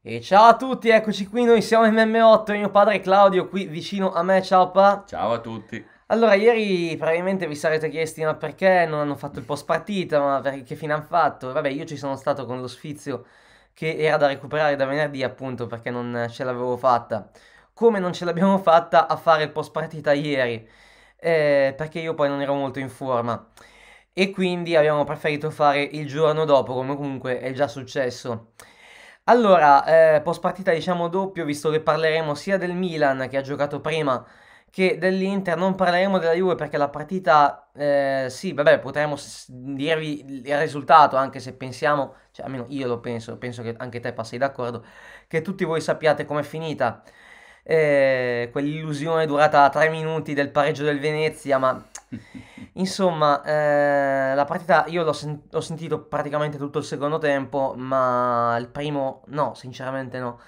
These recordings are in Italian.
E ciao a tutti, eccoci qui, noi siamo MM8, mio padre Claudio qui vicino a me, ciao pa. Ciao a tutti. Allora, ieri probabilmente vi sarete chiesti ma perché non hanno fatto il post partita, ma perché, che fine hanno fatto? Vabbè, io ci sono stato con lo sfizio che era da recuperare da venerdì appunto perché non ce l'avevo fatta. Come non ce l'abbiamo fatta a fare il post partita ieri? Eh, perché io poi non ero molto in forma e quindi abbiamo preferito fare il giorno dopo come comunque è già successo. Allora, eh, post partita diciamo doppio, visto che parleremo sia del Milan che ha giocato prima che dell'Inter, non parleremo della Juve perché la partita, eh, sì, vabbè, potremmo dirvi il risultato, anche se pensiamo, cioè almeno io lo penso, penso che anche te passi d'accordo, che tutti voi sappiate com'è finita. Eh, quell'illusione durata 3 minuti del pareggio del Venezia, ma Insomma, eh, la partita io l'ho sen- ho sentito praticamente tutto il secondo tempo, ma il primo no, sinceramente no.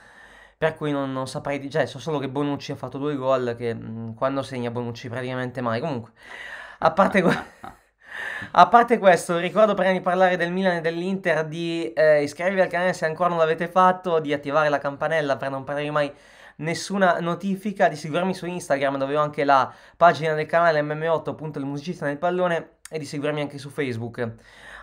Per cui non, non saprei, di- già, cioè, so solo che Bonucci ha fatto due gol che mh, quando segna Bonucci praticamente mai. Comunque, a parte, que- a parte questo, ricordo prima di parlare del Milan e dell'Inter di eh, iscrivervi al canale se ancora non l'avete fatto, di attivare la campanella per non perdere mai nessuna notifica di seguirmi su Instagram dove ho anche la pagina del canale MM8 appunto il musicista nel pallone e di seguirmi anche su Facebook.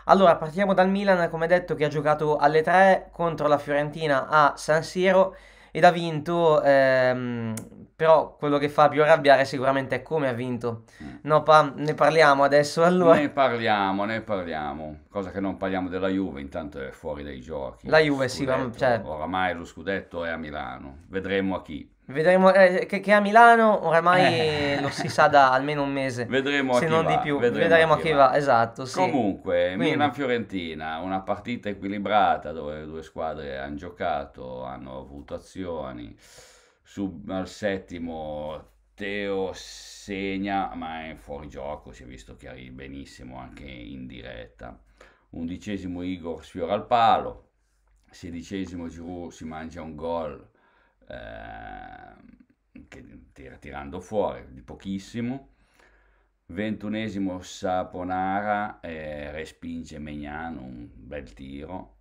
Allora, partiamo dal Milan, come detto, che ha giocato alle 3 contro la Fiorentina a San Siro ed ha vinto, ehm, però quello che fa più arrabbiare sicuramente è come ha vinto. Mm. No, pa, ne parliamo adesso allora. Ne parliamo, ne parliamo. Cosa che non parliamo della Juve, intanto è fuori dai giochi. La Juve, scudetto, sì, certo. Cioè Oramai lo scudetto è a Milano, vedremo a chi. Vedremo eh, che, che, a Milano oramai eh. lo si sa da almeno un mese, vedremo se non va. di più. Vedremo, vedremo a chi va. va. esatto. Sì. Comunque, Quindi. Milan-Fiorentina, una partita equilibrata dove le due squadre hanno giocato, hanno avuto azioni. Su, al settimo Teo segna, ma è fuori gioco, si è visto chiarì benissimo anche in diretta. Undicesimo Igor sfiora il palo, sedicesimo Giroud si mangia un gol eh, tirando fuori di pochissimo. Ventunesimo Saponara eh, respinge Megnano, un bel tiro.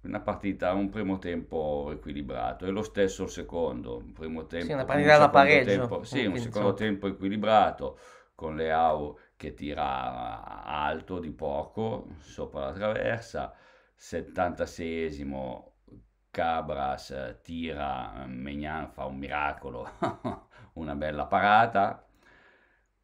Una partita, un primo tempo equilibrato e lo stesso il secondo. Un primo tempo, sì, una partita da pareggio. Tempo, sì, un secondo tempo equilibrato con Leao che tira alto di poco sopra la traversa. 76esimo Cabras tira, eh, Mignan fa un miracolo, una bella parata.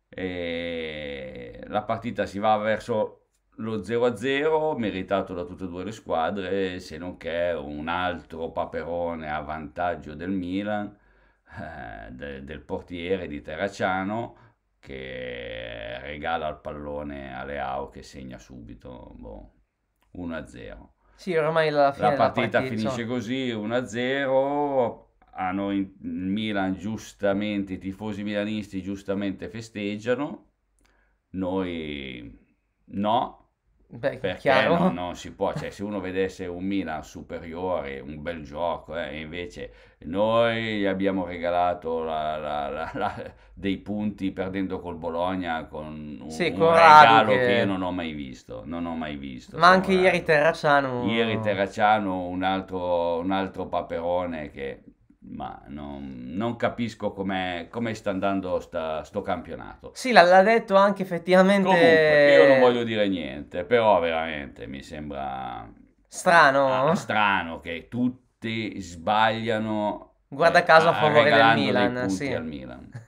E la partita si va verso lo 0-0 meritato da tutte e due le squadre, se non che un altro paperone a vantaggio del Milan, eh, de, del portiere di Terraciano, che regala il pallone a Leao che segna subito boh, 1-0. Sì, ormai la, fine la partita, partita finisce così 1-0. Hanno in Milan giustamente, i tifosi milanisti giustamente festeggiano, noi no, Beh, perché chiaro. non, non si può, cioè se uno vedesse un Milan superiore, un bel gioco, eh, invece noi gli abbiamo regalato la, la, la, dei punti perdendo col Bologna con un, sì, un regalo che... che... io non ho mai visto, non ho mai visto. Ma anche ieri Terracciano. Ieri Terracciano, un altro, un altro paperone che ma non, non capisco come sta andando sta, sto campionato. Sì, l'ha detto anche effettivamente... Comunque, io non voglio dire niente, però veramente mi sembra... Strano. Ah, strano che tutti sbagliano... Guarda caso a eh, favore del Milan, sì. Milan. Comunque,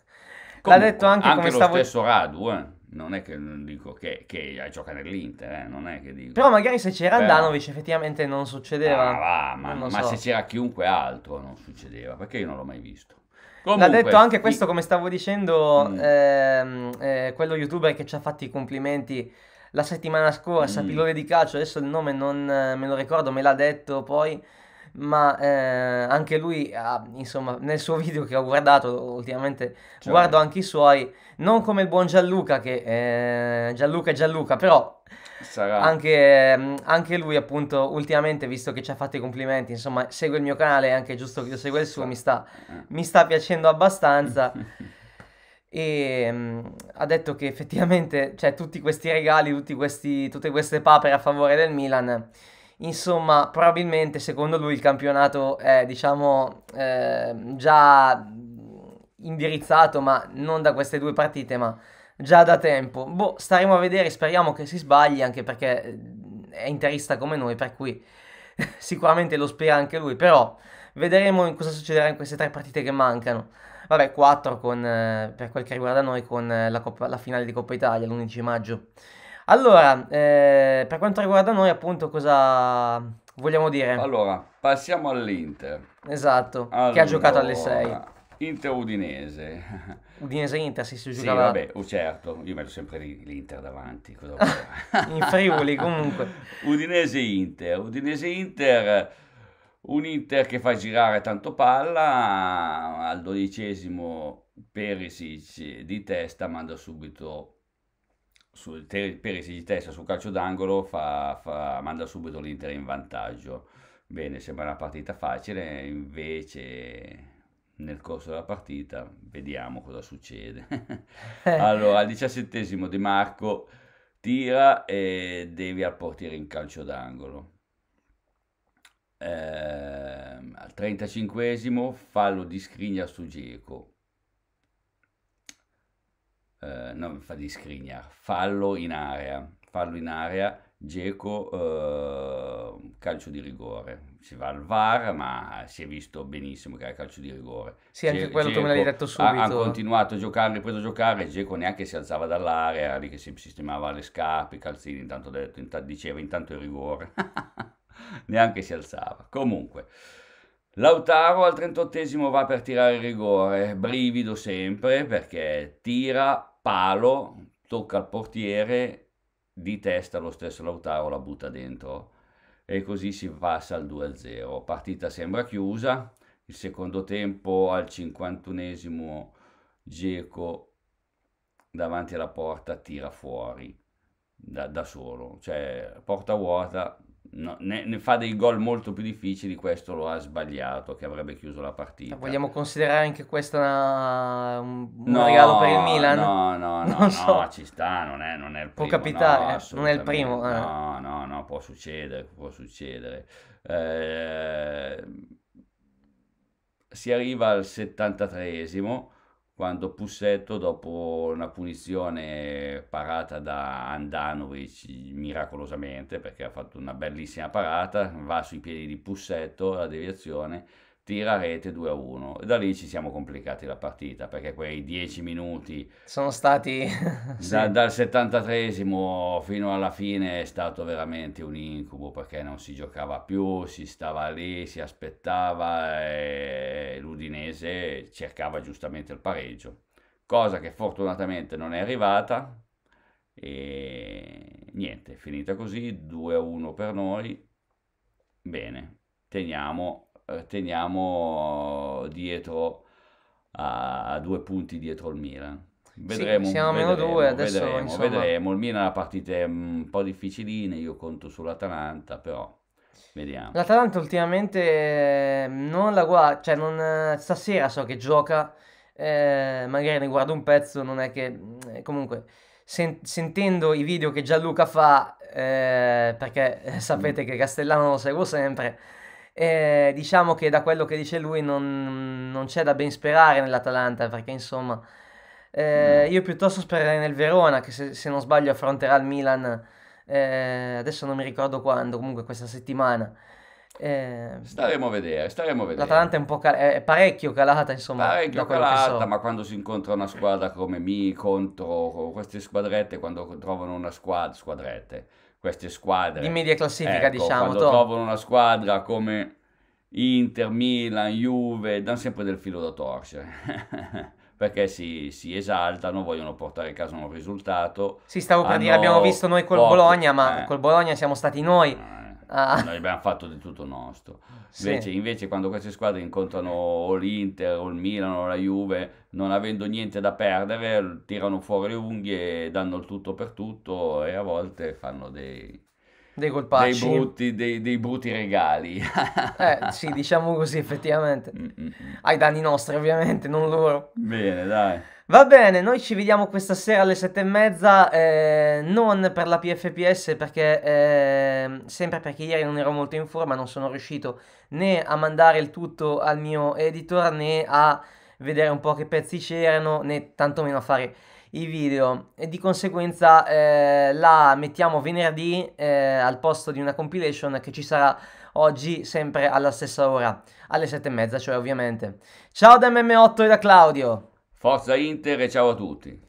l'ha detto anche, anche lo stavo... stesso Radu, eh non è che dico che, che gioca nell'Inter, eh, non è che dico. Però magari se c'era Però... Andanovic effettivamente non succedeva. Ah, va, ma, ma so. se c'era chiunque altro non succedeva, perché io non l'ho mai visto. Comunque, L'ha detto anche questo, come stavo dicendo, mm. ehm, eh, quello youtuber che ci ha fatto i complimenti la settimana scorsa, mm. pillole di calcio, adesso il nome non eh, me lo ricordo, me l'ha detto poi ma eh, anche lui, ha, insomma, nel suo video che ho guardato ultimamente, cioè. guardo anche i suoi, non come il buon Gianluca, che eh, Gianluca è Gianluca, però anche, mm, anche, lui appunto ultimamente, visto che ci ha fatto i complimenti, insomma, segue il mio canale, è anche giusto che io segua il suo, mi, sta, mi sta piacendo abbastanza. e mh, mm, ha detto che effettivamente cioè, tutti questi regali, tutti questi, tutte queste papere a favore del Milan Insomma, probabilmente secondo lui il campionato è, diciamo, eh, già indirizzato, ma non da queste due partite, ma già da tempo. Boh, staremo a vedere, speriamo che si sbagli, anche perché ehm, è interista come noi, per cui sicuramente lo spera anche lui, però vedremo cosa succederà in queste tre partite che mancano. Vabbè, quattro con, eh, per quel che riguarda noi con eh, la, Coppa, la finale di Coppa Italia l'11 maggio. Allora, eh, per quanto riguarda noi, appunto, cosa vogliamo dire? Allora, passiamo all'Inter. Esatto, allora, che ha giocato alle 6. Inter Udinese. Udinese Inter si, si giocava. Sì, vabbè, oh, certo, io metto sempre l'Inter davanti. In Friuli comunque. Udinese Inter, Udinese Inter, un Inter che fa girare tanto palla, al dodicesimo Perisic di testa manda subito su, ter, Perisic di testa sul calcio d'angolo fa, fa, manda subito l'Inter in vantaggio. Bene, sembra una partita facile, invece nel corso della partita vediamo cosa succede. Eh. allora, al diciassettesimo Di Marco tira e devi al portiere in calcio d'angolo. Eh, al 35 fallo di scrigna su Geco eh, non fa di Skriniar, fallo in area, fallo in area, Geco eh, calcio di rigore, si va al VAR ma si è visto benissimo che era calcio di rigore. Sì, anche Ge- quello Geco tu me l'hai detto subito. Ha, ha continuato a giocare, ha ripreso a giocare, Geco neanche si alzava dall'area, lì che si sistemava le scarpe, i calzini, intanto detto, intanto, diceva intanto il rigore, neanche si alzava. Comunque... Lautaro al 38 va per tirare il rigore, brivido sempre perché tira, palo, tocca al portiere, di testa lo stesso Lautaro la butta dentro e così si passa al 2-0. Partita sembra chiusa, il secondo tempo al 51 Geco davanti alla porta tira fuori da, da solo, cioè porta vuota no, ne, ne, fa dei gol molto più difficili, questo lo ha sbagliato, che avrebbe chiuso la partita. Vogliamo considerare anche questo una, un, no, regalo per il Milan? No, no, no, no, so. ci sta, non è, non è il primo. Può capitare, eh, non è il primo. Eh. No, no, no, può succedere, può succedere. Eh, si arriva al 73esimo quando Pussetto, dopo una punizione parata da Andanovic miracolosamente, perché ha fatto una bellissima parata, va sui piedi di Pussetto, la deviazione, tira rete 2 a 1 e da lì ci siamo complicati la partita perché quei 10 minuti sono stati sì. da, dal 73 fino alla fine è stato veramente un incubo perché non si giocava più si stava lì si aspettava e eh, l'Udinese cercava giustamente il pareggio cosa che fortunatamente non è arrivata e niente finita così 2 a 1 per noi bene teniamo eh, teniamo dietro a due punti dietro il Milan. Vedremo, sì, siamo a meno due adesso. Vedremo, insomma... vedremo. Il Milan ha partite mm, un po' difficiline. Io conto sull'Atalanta, però vediamo. L'Atalanta ultimamente eh, non la guarda, cioè non, eh, stasera so che gioca. Eh, magari ne guardo un pezzo, non è che mm, comunque sen- sentendo i video che Gianluca fa, eh, perché sapete mm. che Castellano lo seguo sempre. Eh, diciamo che da quello che dice lui non, non c'è da ben sperare nell'Atalanta perché insomma eh, io piuttosto spererei nel Verona che se, se non sbaglio affronterà il Milan eh, adesso non mi ricordo quando comunque questa settimana eh, staremo a vedere, staremo a vedere. L'Atalanta è, un po cal- è parecchio calata, insomma. Parecchio calata, so. ma quando si incontra una squadra come Mi contro queste squadrette, quando trovano una squadra, squadrette, queste squadre. Di media classifica, ecco, diciamo. Quando to. trovano una squadra come Inter, Milan, Juve, danno sempre del filo da torcere. perché si, si, esaltano, vogliono portare a casa un risultato. Sì, stavo per dire, abbiamo visto noi col poco, Bologna, ma eh. col Bologna siamo stati noi eh. Ah. Noi abbiamo fatto di tutto nostro. Invece, sì. invece, quando queste squadre incontrano o l'Inter o il Milano o la Juve, non avendo niente da perdere, tirano fuori le unghie, danno il tutto per tutto e a volte fanno dei, dei, dei, brutti, dei, dei brutti, regali. eh, sì, diciamo così effettivamente. Mm-mm. Ai danni nostri ovviamente, non loro. Bene, dai. Va bene, noi ci vediamo questa sera alle sette e mezza, eh, non per la PFPS perché eh, sempre perché ieri non ero molto in forma, non sono riuscito né a mandare il tutto al mio editor né a vedere un po' che pezzi c'erano né tantomeno a fare i video e di conseguenza eh, la mettiamo venerdì eh, al posto di una compilation che ci sarà oggi sempre alla stessa ora, alle sette e mezza cioè ovviamente. Ciao da MM8 e da Claudio! Forza Inter e ciao a tutti!